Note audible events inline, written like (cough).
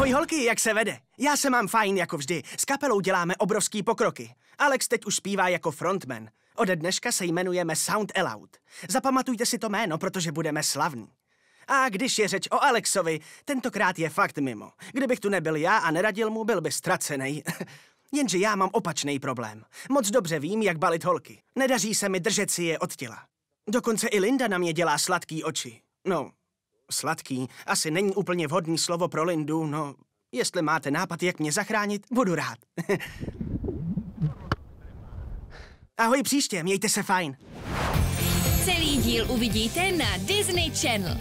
Ahoj holky, jak se vede? Já se mám fajn jako vždy. S kapelou děláme obrovský pokroky. Alex teď už zpívá jako frontman. Ode dneška se jmenujeme Sound Aloud. Zapamatujte si to jméno, protože budeme slavní. A když je řeč o Alexovi, tentokrát je fakt mimo. Kdybych tu nebyl já a neradil mu, byl by ztracený. (laughs) Jenže já mám opačný problém. Moc dobře vím, jak balit holky. Nedaří se mi držet si je od těla. Dokonce i Linda na mě dělá sladký oči. No, Sladký asi není úplně vhodný slovo pro Lindu, no jestli máte nápad, jak mě zachránit, budu rád. (laughs) Ahoj příště, mějte se fajn. Celý díl uvidíte na Disney Channel.